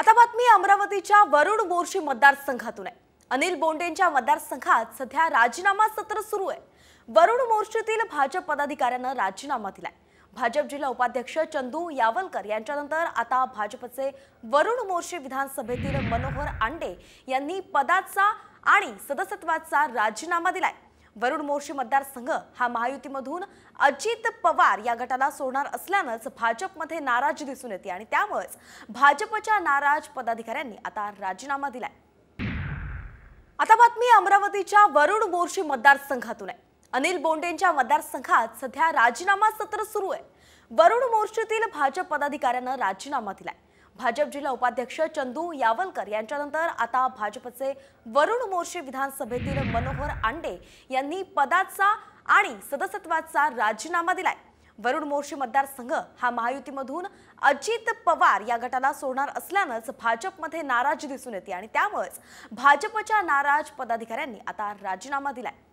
आता बातमी अमरावतीच्या वरुण मोर्शी मतदारसंघातून आहे अनिल बोंडेंच्या मतदारसंघात सध्या राजीनामा सत्र सुरू आहे वरुण मोर्शीतील भाजप पदाधिकाऱ्यानं राजीनामा दिलाय भाजप जिल्हा उपाध्यक्ष चंदू यावलकर यांच्यानंतर आता भाजपचे वरुण मोर्शी विधानसभेतील मनोहर आंडे यांनी पदाचा आणि सदस्यत्वाचा राजीनामा दिलाय वरुण मोर्शी मतदारसंघ हा महायुतीमधून अजित पवार या गटाला सोडणार असल्यानंच भाजपमध्ये नाराजी दिसून येते आणि त्यामुळेच भाजपच्या नाराज पदाधिकाऱ्यांनी आता राजीनामा दिलाय आता बातमी अमरावतीच्या वरुण मोर्शी मतदारसंघातून आहे अनिल बोंडेंच्या मतदारसंघात सध्या राजीनामा सत्र सुरू आहे वरुण मोर्शीतील भाजप पदाधिकाऱ्यानं राजीनामा दिलाय भाजप जिल्हा उपाध्यक्ष चंदू यावलकर यांच्यानंतर आता भाजपचे वरुण मोर्शी विधानसभेतील मनोहर आंडे यांनी पदाचा आणि सदस्यत्वाचा राजीनामा दिलाय वरुण मोर्शी मतदारसंघ हा महायुतीमधून अजित पवार या गटाला सोडणार असल्यानंच भाजपमध्ये नाराजी दिसून येते आणि त्यामुळेच भाजपच्या नाराज पदाधिकाऱ्यांनी आता राजीनामा दिलाय